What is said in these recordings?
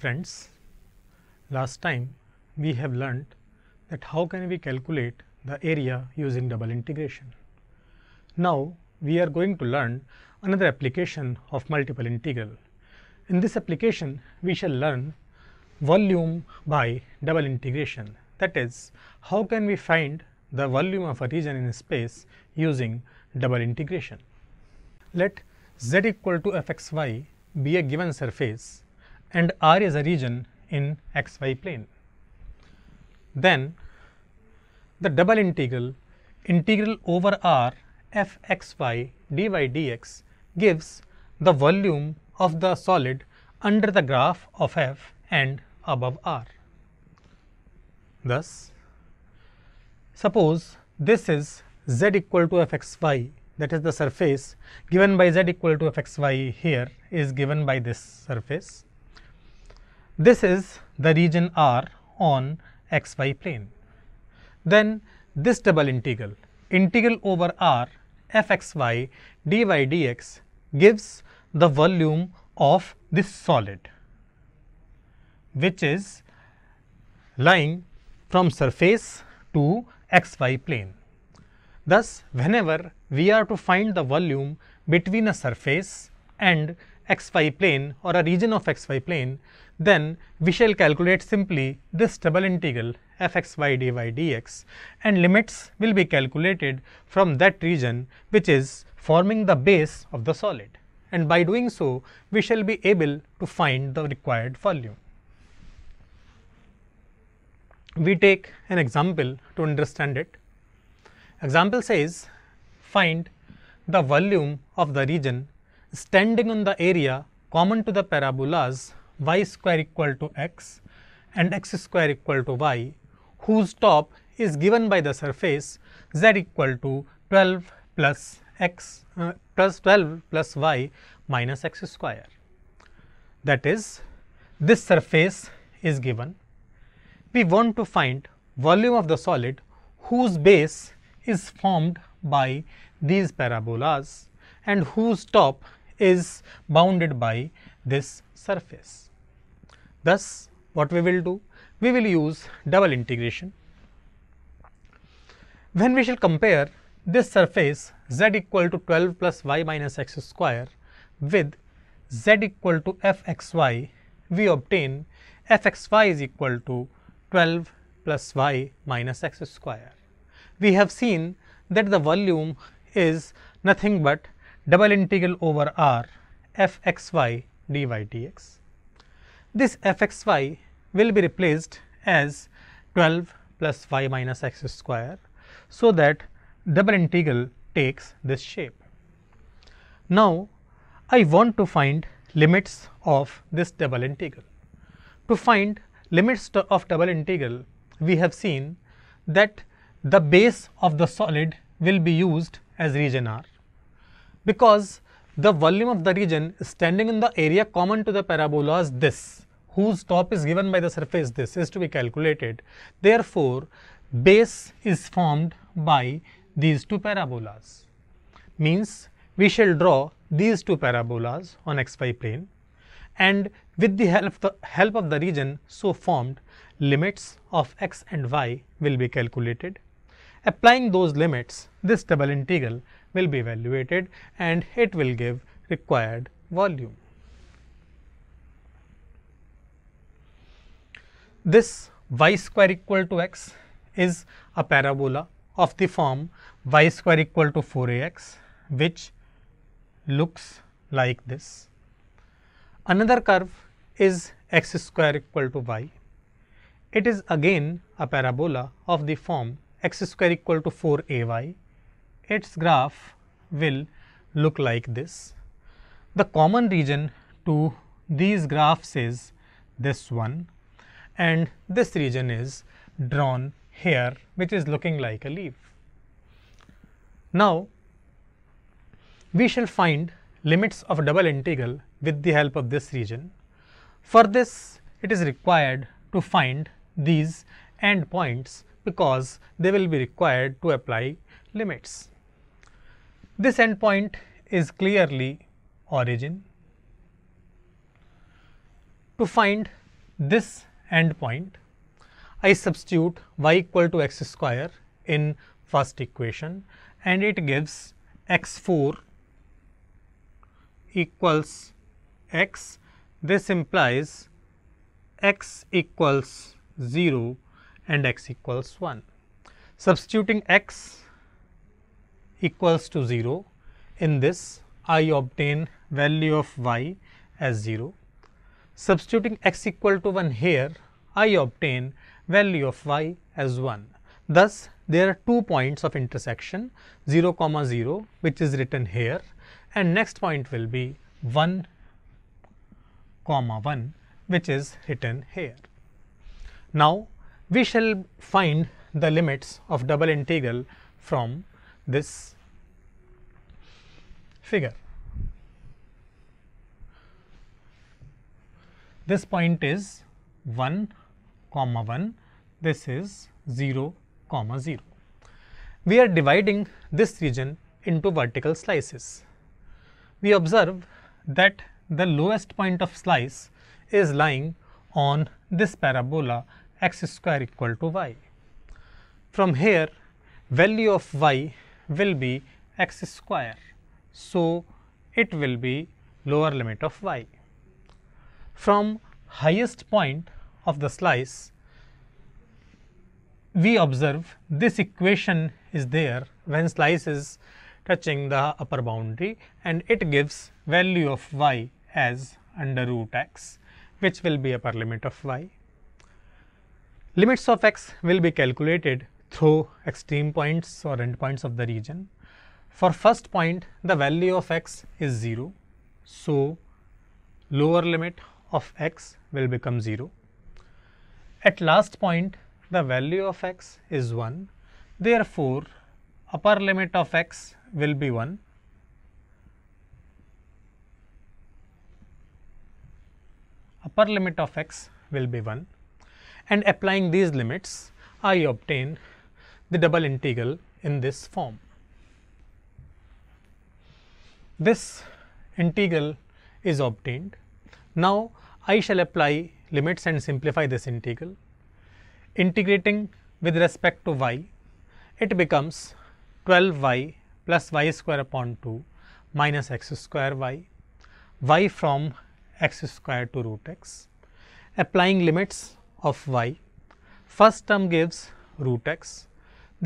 friends, last time we have learnt that how can we calculate the area using double integration. Now, we are going to learn another application of multiple integral. In this application, we shall learn volume by double integration that is how can we find the volume of a region in space using double integration. Let z equal to f x y be a given surface and R is a region in xy plane. Then the double integral integral over R f x y dy dx gives the volume of the solid under the graph of f and above R. Thus, suppose this is z equal to f x y that is the surface given by z equal to f x y here is given by this surface this is the region R on xy plane. Then this double integral, integral over R fxy dy dx gives the volume of this solid which is lying from surface to xy plane. Thus, whenever we are to find the volume between a surface and xy plane or a region of xy plane, then we shall calculate simply this double integral fxy dy dx and limits will be calculated from that region which is forming the base of the solid and by doing so we shall be able to find the required volume. We take an example to understand it. Example says find the volume of the region standing on the area common to the parabolas y square equal to x and x square equal to y whose top is given by the surface z equal to 12 plus x uh, plus 12 plus y minus x square. That is this surface is given. We want to find volume of the solid whose base is formed by these parabolas and whose top is bounded by this surface. Thus, what we will do? We will use double integration. When we shall compare this surface z equal to 12 plus y minus x square with z equal to f x y, we obtain f x y is equal to 12 plus y minus x square. We have seen that the volume is nothing but double integral over r f x y dy dx. This f x y will be replaced as 12 plus y minus x square, so that double integral takes this shape. Now, I want to find limits of this double integral. To find limits of double integral, we have seen that the base of the solid will be used as region R because the volume of the region standing in the area common to the parabola is this, whose top is given by the surface this is to be calculated. Therefore, base is formed by these two parabolas. Means we shall draw these two parabolas on xy plane and with the help, the help of the region so formed limits of x and y will be calculated. Applying those limits this double integral will be evaluated and it will give required volume. This y square equal to x is a parabola of the form y square equal to 4ax which looks like this. Another curve is x square equal to y. It is again a parabola of the form x square equal to 4ay its graph will look like this. The common region to these graphs is this one and this region is drawn here which is looking like a leaf. Now, we shall find limits of a double integral with the help of this region. For this, it is required to find these endpoints because they will be required to apply limits. This endpoint is clearly origin. To find this endpoint, I substitute y equal to x square in first equation and it gives x4 equals x. This implies x equals 0 and x equals 1. Substituting x equals to 0. In this, I obtain value of y as 0. Substituting x equal to 1 here, I obtain value of y as 1. Thus, there are two points of intersection 0 comma 0 which is written here and next point will be 1 comma 1 which is written here. Now, we shall find the limits of double integral from this figure. This point is 1 comma 1, this is 0 comma 0. We are dividing this region into vertical slices. We observe that the lowest point of slice is lying on this parabola x square equal to y. From here value of y will be x square. So, it will be lower limit of y. From highest point of the slice, we observe this equation is there when slice is touching the upper boundary and it gives value of y as under root x which will be upper limit of y. Limits of x will be calculated through extreme points or endpoints of the region. For first point, the value of x is 0. So, lower limit of x will become 0. At last point, the value of x is 1. Therefore, upper limit of x will be 1. Upper limit of x will be 1 and applying these limits I obtain the double integral in this form. This integral is obtained. Now, I shall apply limits and simplify this integral. Integrating with respect to y, it becomes 12 y plus y square upon 2 minus x square y, y from x square to root x. Applying limits of y, first term gives root x,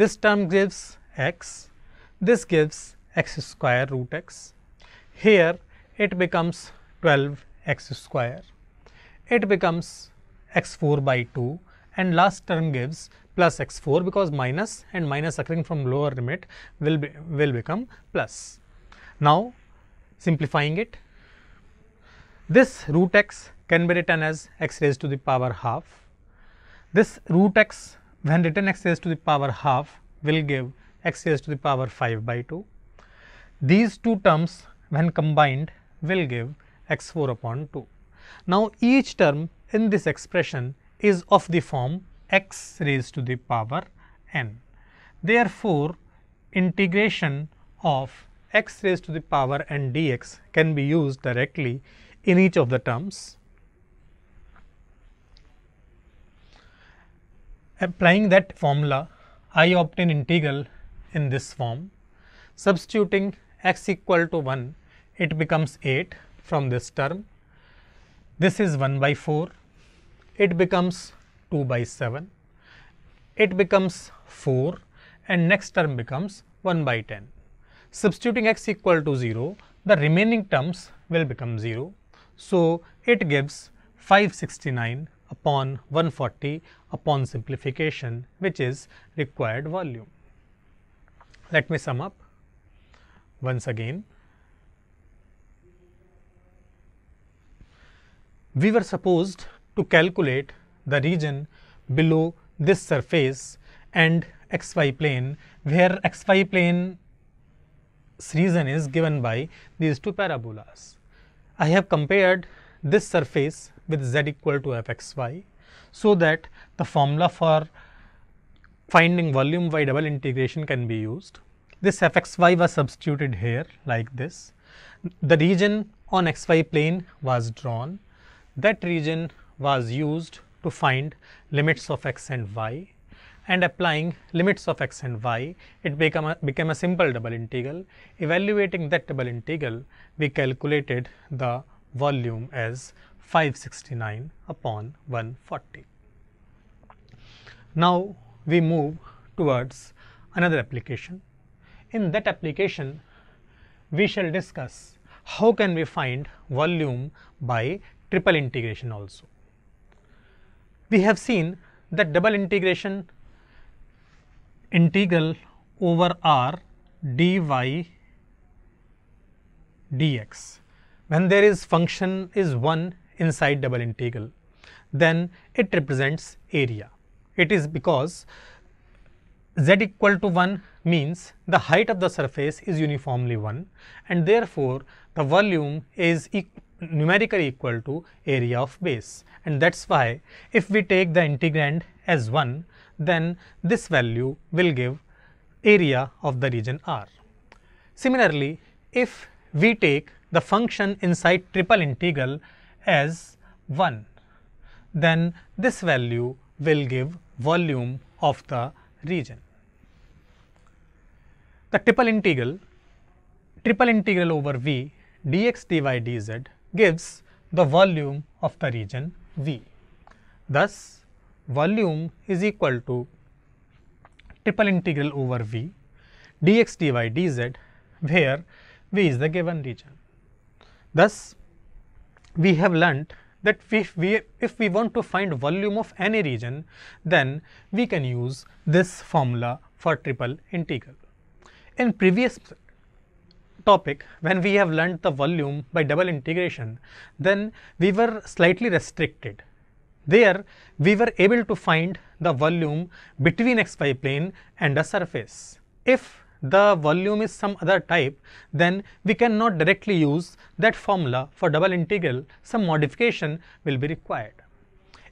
this term gives x, this gives x square root x. Here it becomes 12 x square. It becomes x 4 by 2 and last term gives plus x 4 because minus and minus occurring from lower limit will, be, will become plus. Now simplifying it, this root x can be written as x raised to the power half. This root x when written x raised to the power half will give x raised to the power 5 by 2. These two terms when combined will give x 4 upon 2. Now, each term in this expression is of the form x raised to the power n. Therefore, integration of x raised to the power n dx can be used directly in each of the terms Applying that formula, I obtain integral in this form. Substituting x equal to 1, it becomes 8 from this term. This is 1 by 4, it becomes 2 by 7, it becomes 4 and next term becomes 1 by 10. Substituting x equal to 0, the remaining terms will become 0. So, it gives 569 upon 140 upon simplification which is required volume. Let me sum up once again. We were supposed to calculate the region below this surface and xy plane where xy plane region is given by these two parabolas. I have compared this surface with z equal to f x y. So, that the formula for finding volume by double integration can be used. This f x y was substituted here like this. The region on x y plane was drawn. That region was used to find limits of x and y and applying limits of x and y, it become a, became a simple double integral. Evaluating that double integral, we calculated the volume as 569 upon 140. Now we move towards another application. In that application, we shall discuss how can we find volume by triple integration also. We have seen that double integration integral over r dy dx when there is function is 1 inside double integral, then it represents area. It is because z equal to 1 means the height of the surface is uniformly 1 and therefore, the volume is e numerically equal to area of base and that is why if we take the integrand as 1 then this value will give area of the region R. Similarly, if we take the function inside triple integral as 1, then this value will give volume of the region. The triple integral, triple integral over V dx dy dz gives the volume of the region V. Thus, volume is equal to triple integral over V dx dy dz where V is the given region. Thus, we have learnt that if we, if we want to find volume of any region, then we can use this formula for triple integral. In previous topic, when we have learnt the volume by double integration, then we were slightly restricted. There, we were able to find the volume between xy plane and the surface. If the volume is some other type, then we cannot directly use that formula for double integral, some modification will be required.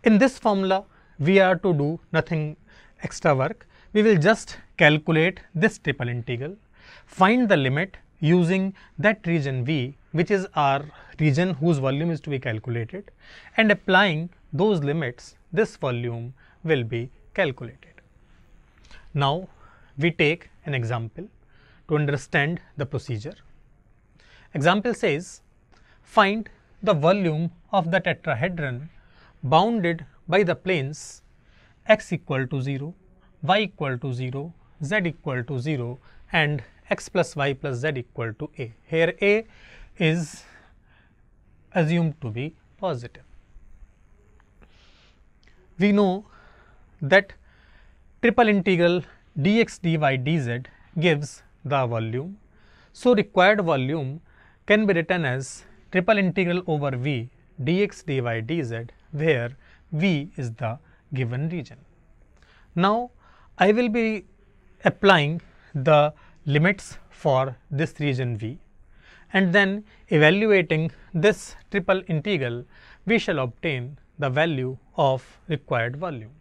In this formula, we are to do nothing extra work, we will just calculate this triple integral, find the limit using that region V which is our region whose volume is to be calculated and applying those limits this volume will be calculated. Now we take an example to understand the procedure. Example says, find the volume of the tetrahedron bounded by the planes x equal to 0, y equal to 0, z equal to 0 and x plus y plus z equal to a. Here a is assumed to be positive. We know that triple integral dx dy dz gives the volume. So, required volume can be written as triple integral over v dx dy dz where v is the given region. Now, I will be applying the limits for this region v and then evaluating this triple integral we shall obtain the value of required volume.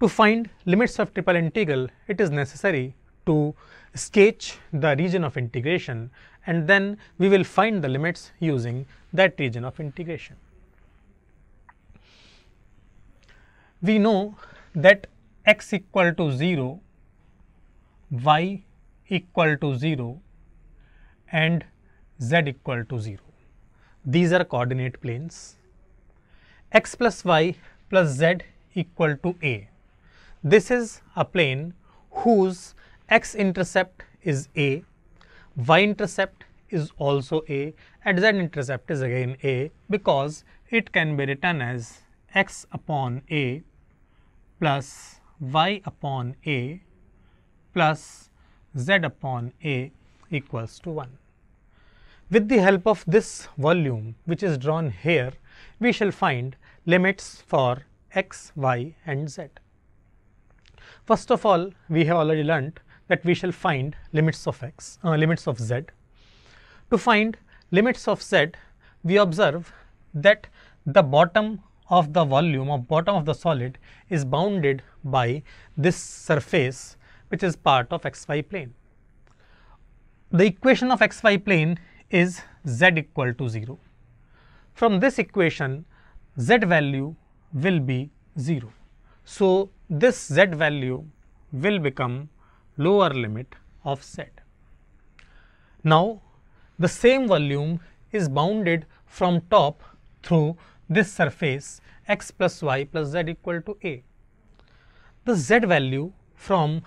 To find limits of triple integral, it is necessary to sketch the region of integration and then we will find the limits using that region of integration. We know that x equal to 0, y equal to 0 and z equal to 0. These are coordinate planes. x plus y plus z equal to a this is a plane whose x-intercept is a, y-intercept is also a and z-intercept is again a because it can be written as x upon a plus y upon a plus z upon a equals to 1. With the help of this volume which is drawn here, we shall find limits for x, y and z. First of all, we have already learnt that we shall find limits of x, uh, limits of z. To find limits of z, we observe that the bottom of the volume or bottom of the solid is bounded by this surface which is part of xy plane. The equation of xy plane is z equal to 0. From this equation, z value will be 0. So, this z value will become lower limit of z. Now, the same volume is bounded from top through this surface x plus y plus z equal to a. The z value from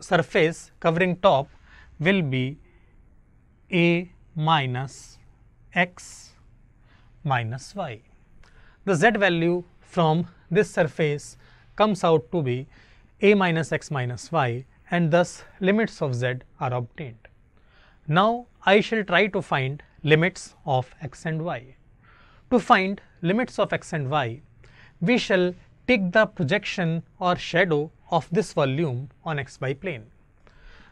surface covering top will be a minus x minus y. The z value from this surface comes out to be a minus x minus y and thus limits of z are obtained. Now I shall try to find limits of x and y. To find limits of x and y, we shall take the projection or shadow of this volume on xy plane.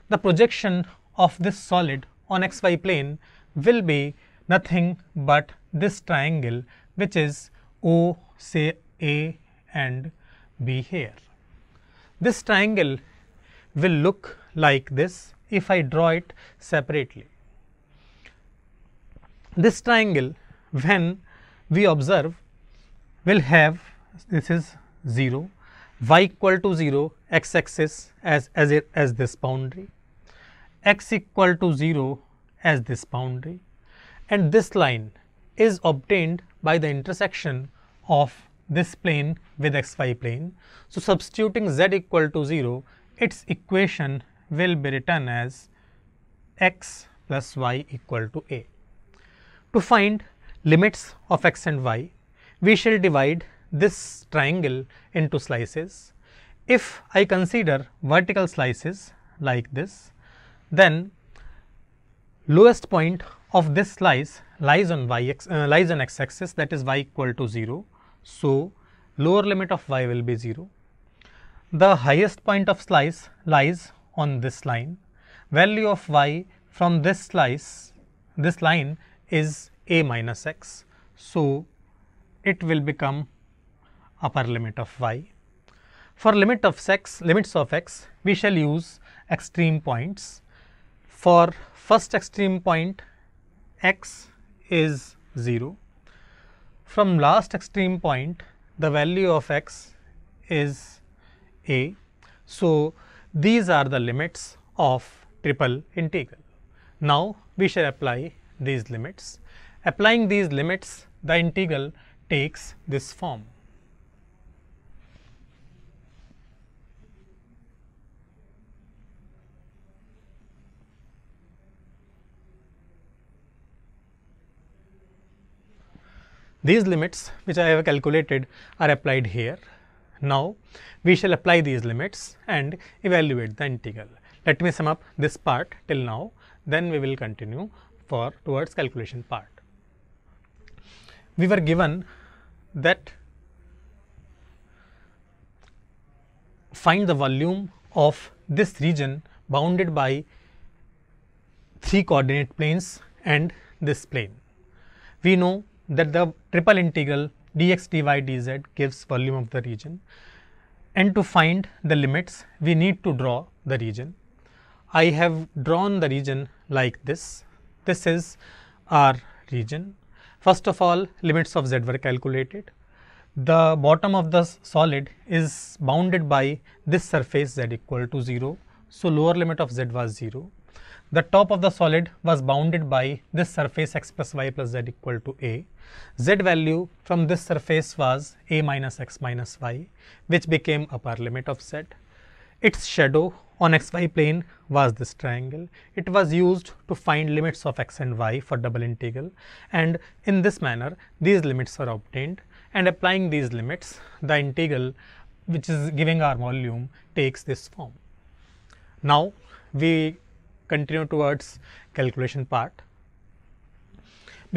The projection of this solid on xy plane will be nothing but this triangle which is O say A and be here. This triangle will look like this if I draw it separately. This triangle when we observe will have this is 0 y equal to 0 x axis as, as, it, as this boundary, x equal to 0 as this boundary and this line is obtained by the intersection of this plane with xy plane. So, substituting z equal to 0, its equation will be written as x plus y equal to a. To find limits of x and y, we shall divide this triangle into slices. If I consider vertical slices like this, then lowest point of this slice lies on y x uh, lies on x axis that is y equal to 0 so, lower limit of y will be 0. The highest point of slice lies on this line. Value of y from this slice, this line is a minus x. So, it will become upper limit of y. For limit of x, limits of x, we shall use extreme points. For first extreme point, x is 0 from last extreme point the value of x is a. So, these are the limits of triple integral. Now, we shall apply these limits. Applying these limits the integral takes this form. These limits which I have calculated are applied here. Now, we shall apply these limits and evaluate the integral. Let me sum up this part till now, then we will continue for towards calculation part. We were given that find the volume of this region bounded by three coordinate planes and this plane. We know that the triple integral dx dy dz gives volume of the region and to find the limits we need to draw the region. I have drawn the region like this. This is our region. First of all limits of z were calculated. The bottom of the solid is bounded by this surface z equal to 0. So, lower limit of z was 0 the top of the solid was bounded by this surface x plus y plus z equal to a. z value from this surface was a minus x minus y which became upper limit of z. Its shadow on xy plane was this triangle. It was used to find limits of x and y for double integral and in this manner these limits were obtained and applying these limits the integral which is giving our volume takes this form. Now we continue towards calculation part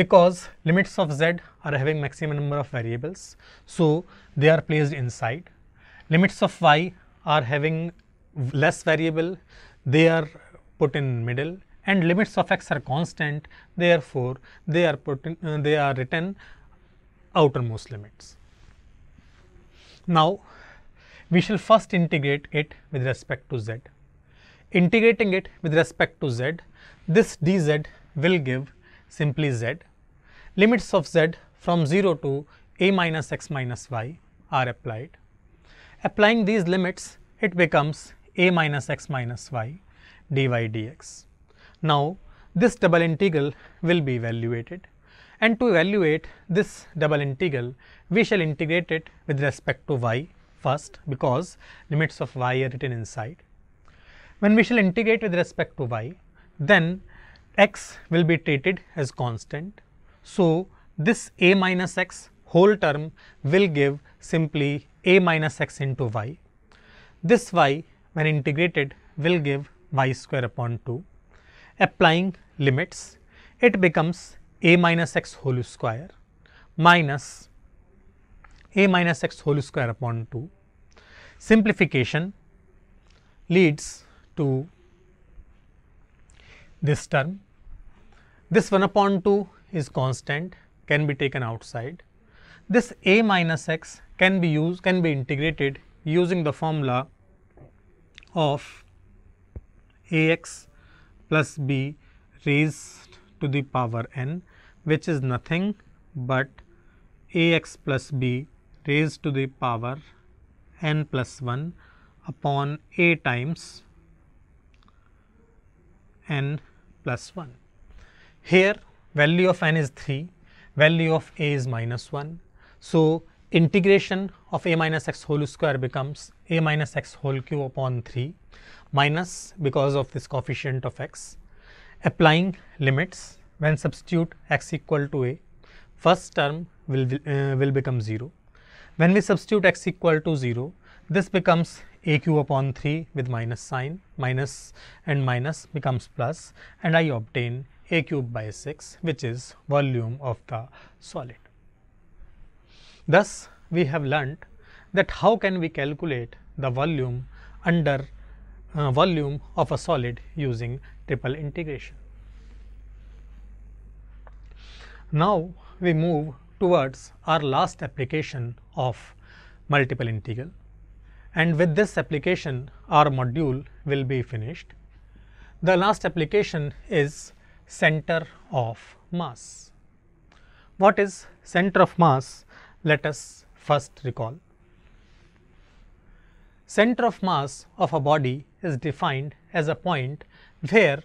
because limits of z are having maximum number of variables. So, they are placed inside. Limits of y are having less variable, they are put in middle and limits of x are constant, therefore, they are put in, uh, they are written outermost limits. Now, we shall first integrate it with respect to z integrating it with respect to z, this dz will give simply z. Limits of z from 0 to a minus x minus y are applied. Applying these limits, it becomes a minus x minus y dy dx. Now, this double integral will be evaluated and to evaluate this double integral, we shall integrate it with respect to y first because limits of y are written inside when we shall integrate with respect to y, then x will be treated as constant. So, this a minus x whole term will give simply a minus x into y. This y when integrated will give y square upon 2. Applying limits, it becomes a minus x whole square minus a minus x whole square upon 2. Simplification leads to this term. This 1 upon 2 is constant can be taken outside. This a minus x can be used can be integrated using the formula of ax plus b raised to the power n which is nothing but ax plus b raised to the power n plus 1 upon a times n plus 1. Here value of n is 3, value of a is minus 1. So, integration of a minus x whole square becomes a minus x whole cube upon 3 minus because of this coefficient of x. Applying limits when substitute x equal to a, first term will, uh, will become 0. When we substitute x equal to 0, this becomes a q upon 3 with minus sign minus and minus becomes plus and I obtain a cube by 6 which is volume of the solid. Thus, we have learnt that how can we calculate the volume under uh, volume of a solid using triple integration. Now, we move towards our last application of multiple integral and with this application our module will be finished. The last application is center of mass. What is center of mass? Let us first recall. Center of mass of a body is defined as a point where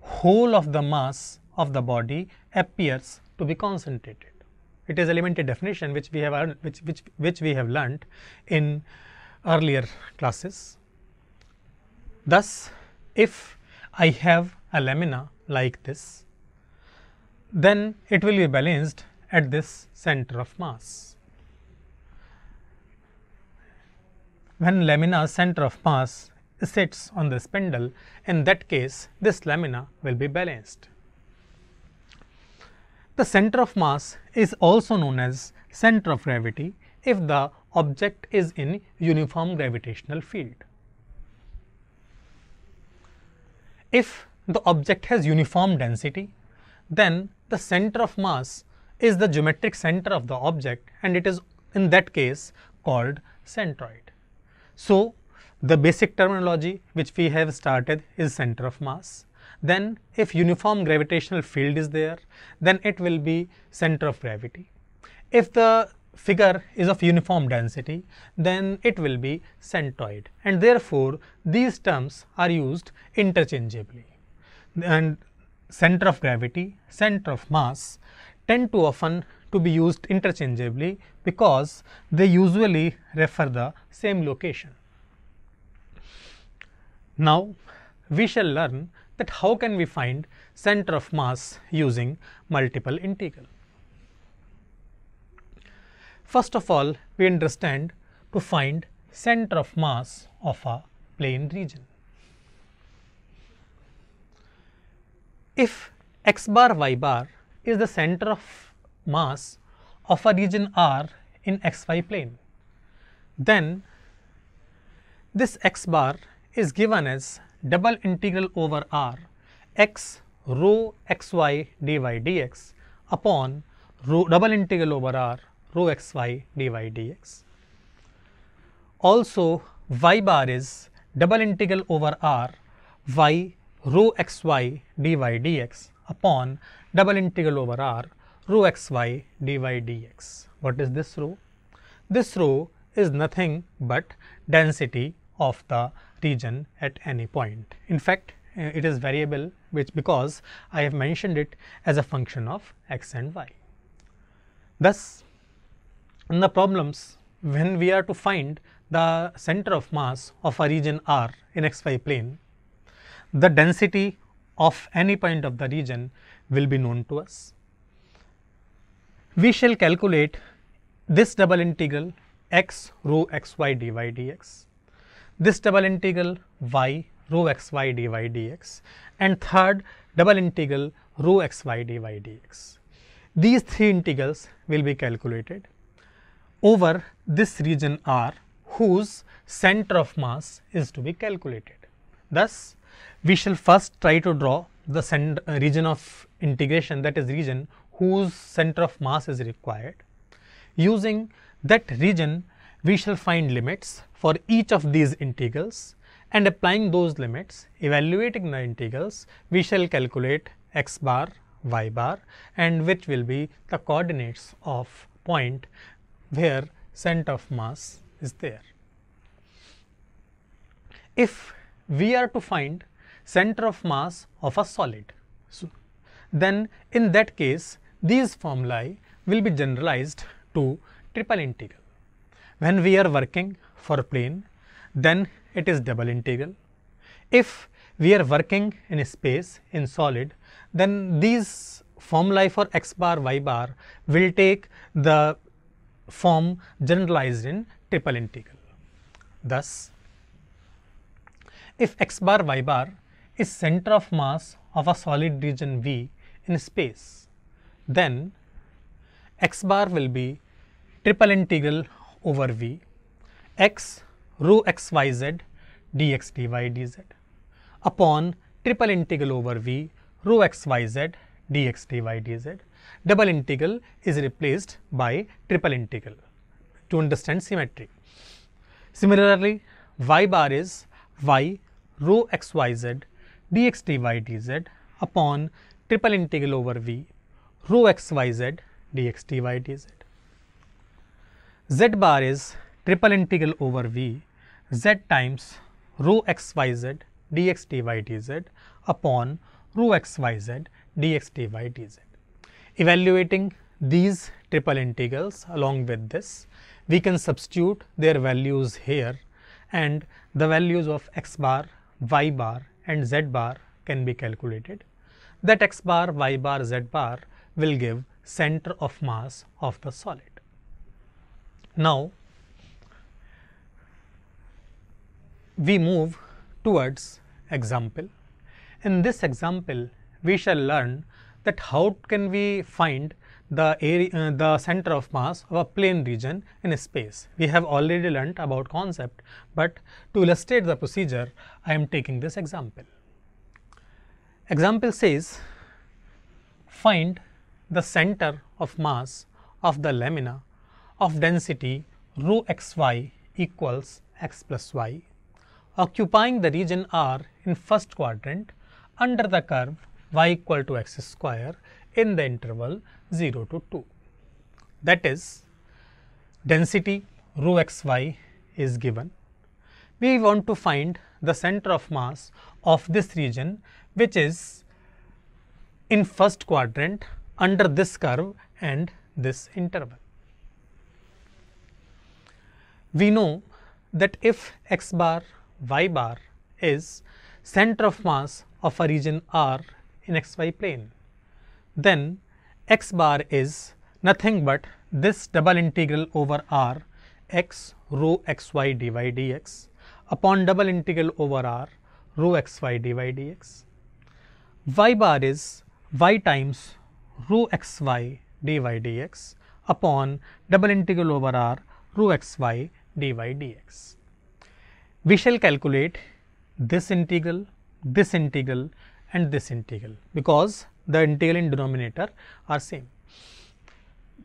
whole of the mass of the body appears to be concentrated. It is a limited definition which we have which, which, which we have learnt in earlier classes. Thus, if I have a lamina like this, then it will be balanced at this center of mass. When lamina center of mass sits on the spindle, in that case this lamina will be balanced. The center of mass is also known as center of gravity if the object is in uniform gravitational field. If the object has uniform density, then the center of mass is the geometric center of the object and it is in that case called centroid. So, the basic terminology which we have started is center of mass. Then if uniform gravitational field is there, then it will be center of gravity. If the figure is of uniform density, then it will be centroid and therefore, these terms are used interchangeably and center of gravity, center of mass tend to often to be used interchangeably because they usually refer the same location. Now, we shall learn that how can we find center of mass using multiple integral. First of all, we understand to find center of mass of a plane region. If x bar y bar is the center of mass of a region R in xy plane, then this x bar is given as double integral over R x rho xy dy dx upon rho double integral over R rho x y dy dx. Also y bar is double integral over r y rho x y dy dx upon double integral over r rho x y dy dx. What is this rho? This rho is nothing but density of the region at any point. In fact, uh, it is variable which because I have mentioned it as a function of x and y. Thus, in the problems when we are to find the center of mass of a region R in xy plane, the density of any point of the region will be known to us. We shall calculate this double integral x rho xy dy dx, this double integral y rho xy dy dx and third double integral rho xy dy dx. These three integrals will be calculated over this region R whose center of mass is to be calculated. Thus, we shall first try to draw the uh, region of integration that is region whose center of mass is required. Using that region, we shall find limits for each of these integrals and applying those limits, evaluating the integrals, we shall calculate x bar, y bar and which will be the coordinates of point where center of mass is there. If we are to find center of mass of a solid, so then in that case these formulae will be generalized to triple integral. When we are working for plane, then it is double integral. If we are working in space in solid, then these formulae for x bar y bar will take the form generalized in triple integral. Thus, if x bar y bar is center of mass of a solid region V in space, then x bar will be triple integral over V x rho x y z dx dy dz upon triple integral over V rho x y z dx dy dz double integral is replaced by triple integral to understand symmetry. Similarly, y bar is y rho x y z dx dy dz upon triple integral over v rho x y z dx dy dz. z bar is triple integral over v z times rho x y z dx dy dz upon rho x y z dx dy dz. Evaluating these triple integrals along with this, we can substitute their values here and the values of x bar, y bar and z bar can be calculated. That x bar, y bar, z bar will give center of mass of the solid. Now, we move towards example. In this example, we shall learn that how can we find the area, uh, the center of mass of a plane region in space. We have already learnt about concept, but to illustrate the procedure, I am taking this example. Example says, find the center of mass of the lamina of density rho xy equals x plus y, occupying the region R in first quadrant under the curve y equal to x square in the interval 0 to 2. That is density rho x y is given. We want to find the center of mass of this region which is in first quadrant under this curve and this interval. We know that if x bar y bar is center of mass of a region R in xy plane. Then x bar is nothing but this double integral over r x rho xy dy dx upon double integral over r rho xy dy dx. y bar is y times rho xy dy dx upon double integral over r rho xy dy dx. We shall calculate this integral, this integral and this integral because the integral and denominator are same.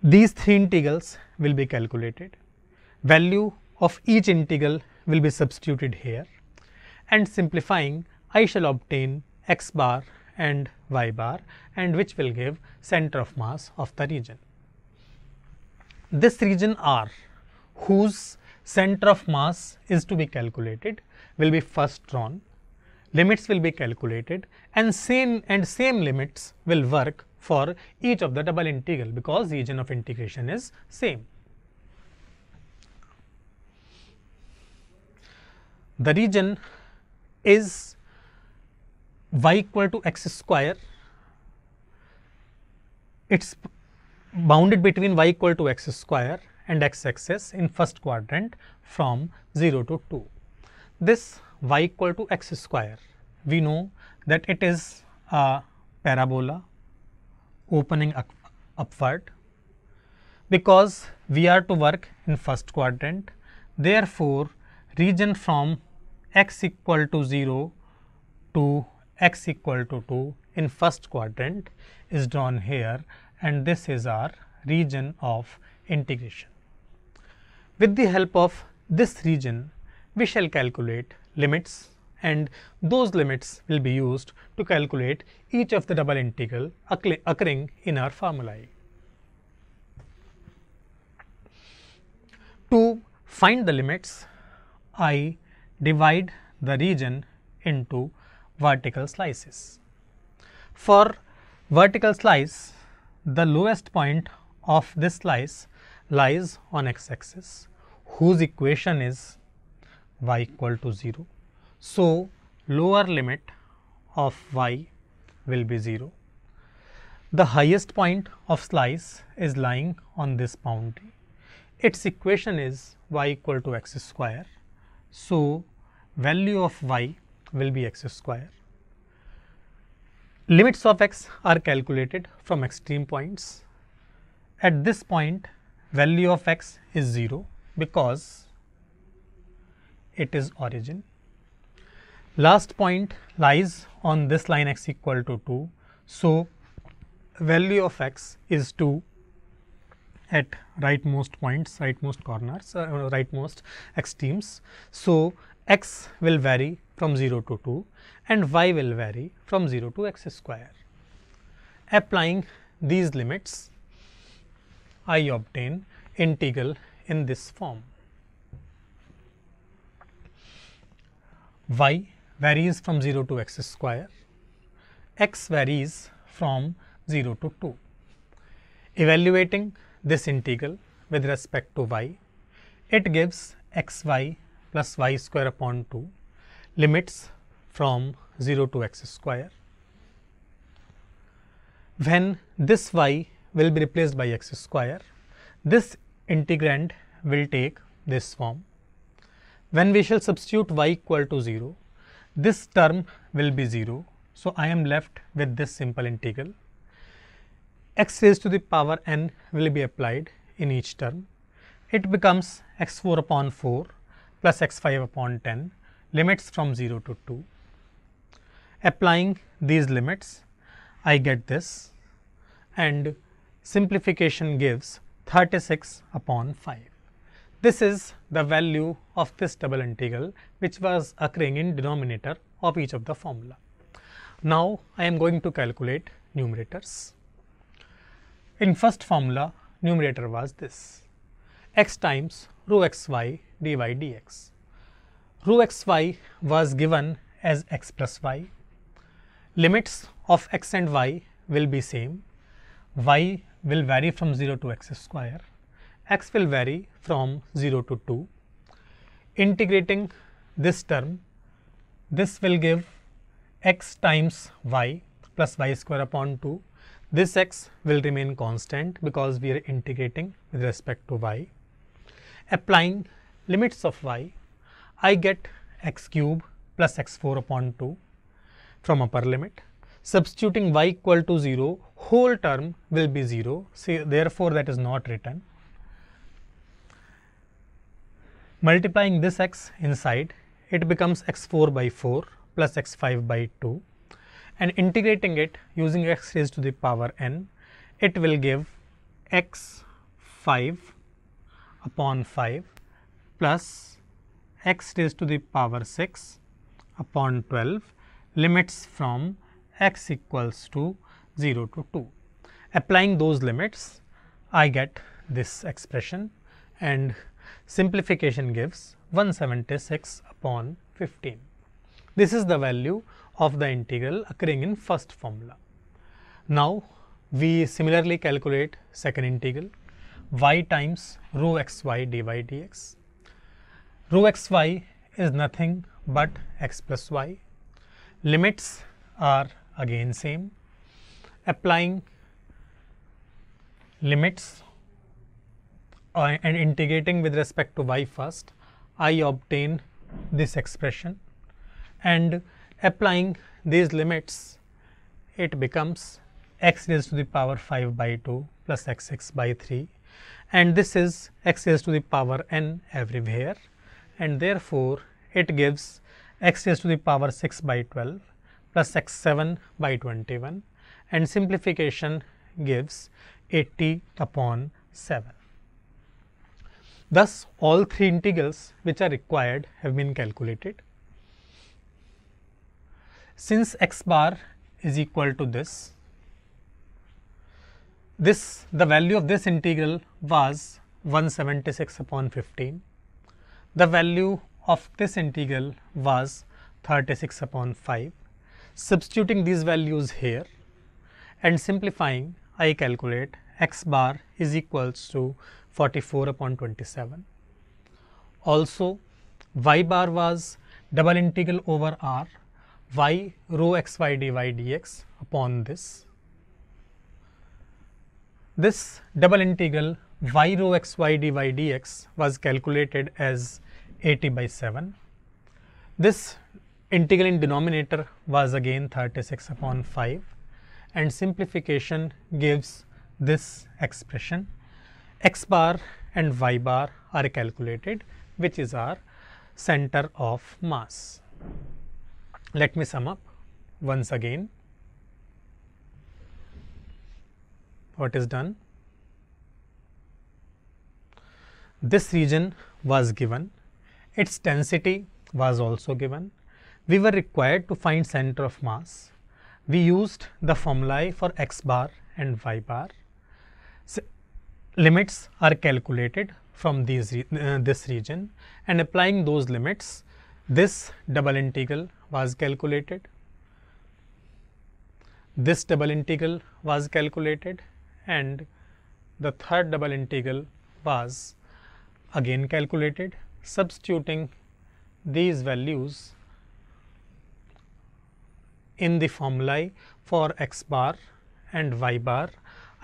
These three integrals will be calculated, value of each integral will be substituted here and simplifying I shall obtain x bar and y bar and which will give center of mass of the region. This region R whose center of mass is to be calculated will be first drawn limits will be calculated and same and same limits will work for each of the double integral because region of integration is same. The region is y equal to x square, it is bounded between y equal to x square and x axis in first quadrant from 0 to 2. This y equal to x square, we know that it is a parabola opening up, upward because we are to work in first quadrant. Therefore, region from x equal to 0 to x equal to 2 in first quadrant is drawn here and this is our region of integration. With the help of this region, we shall calculate limits and those limits will be used to calculate each of the double integral occurring in our formulae. To find the limits, I divide the region into vertical slices. For vertical slice, the lowest point of this slice lies on x axis whose equation is y equal to 0. So, lower limit of y will be 0. The highest point of slice is lying on this boundary. Its equation is y equal to x square. So, value of y will be x square. Limits of x are calculated from extreme points. At this point, value of x is 0 because it is origin. Last point lies on this line x equal to 2. So, value of x is 2 at rightmost points, rightmost corners, uh, uh, rightmost extremes. So, x will vary from 0 to 2 and y will vary from 0 to x square. Applying these limits, I obtain integral in this form. y varies from 0 to x square, x varies from 0 to 2. Evaluating this integral with respect to y, it gives xy plus y square upon 2 limits from 0 to x square. When this y will be replaced by x square, this integrand will take this form when we shall substitute y equal to 0, this term will be 0. So, I am left with this simple integral x raised to the power n will be applied in each term. It becomes x 4 upon 4 plus x 5 upon 10 limits from 0 to 2. Applying these limits, I get this and simplification gives 36 upon 5. This is the value of this double integral which was occurring in denominator of each of the formula. Now, I am going to calculate numerators. In first formula, numerator was this x times rho xy dy dx. Rho xy was given as x plus y. Limits of x and y will be same. y will vary from 0 to x square x will vary from 0 to 2. Integrating this term, this will give x times y plus y square upon 2. This x will remain constant because we are integrating with respect to y. Applying limits of y, I get x cube plus x 4 upon 2 from upper limit. Substituting y equal to 0, whole term will be 0, so therefore that is not written. Multiplying this x inside, it becomes x4 by 4 plus x5 by 2 and integrating it using x raised to the power n, it will give x5 upon 5 plus x raised to the power 6 upon 12 limits from x equals to 0 to 2. Applying those limits, I get this expression and simplification gives 176 upon 15. This is the value of the integral occurring in first formula. Now, we similarly calculate second integral y times rho xy dy dx. Rho xy is nothing but x plus y. Limits are again same. Applying limits uh, and integrating with respect to y first, I obtain this expression and applying these limits, it becomes x raised to the power 5 by 2 plus x 6 by 3 and this is x raised to the power n everywhere and therefore, it gives x raised to the power 6 by 12 plus x 7 by 21 and simplification gives 80 upon 7. Thus, all three integrals which are required have been calculated. Since x bar is equal to this, this the value of this integral was 176 upon 15. The value of this integral was 36 upon 5. Substituting these values here and simplifying, I calculate x bar is equals to 44 upon 27. Also, y bar was double integral over r y rho x y dy dx upon this. This double integral y rho x y dy dx was calculated as 80 by 7. This integral in denominator was again 36 upon 5 and simplification gives this expression x bar and y bar are calculated which is our center of mass. Let me sum up once again what is done. This region was given, its density was also given. We were required to find center of mass. We used the formulae for x bar and y bar. So limits are calculated from these re uh, this region and applying those limits this double integral was calculated this double integral was calculated and the third double integral was again calculated substituting these values in the formulae for x bar and y bar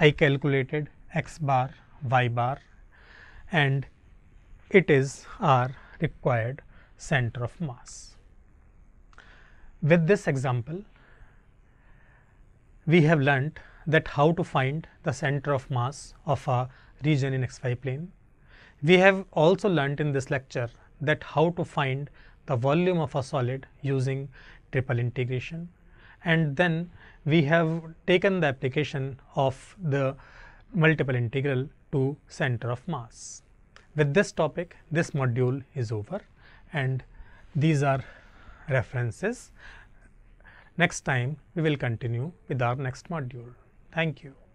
I calculated x bar y bar and it is our required center of mass. With this example, we have learnt that how to find the center of mass of a region in xy plane. We have also learnt in this lecture that how to find the volume of a solid using triple integration and then we have taken the application of the multiple integral to center of mass. With this topic, this module is over and these are references. Next time, we will continue with our next module. Thank you.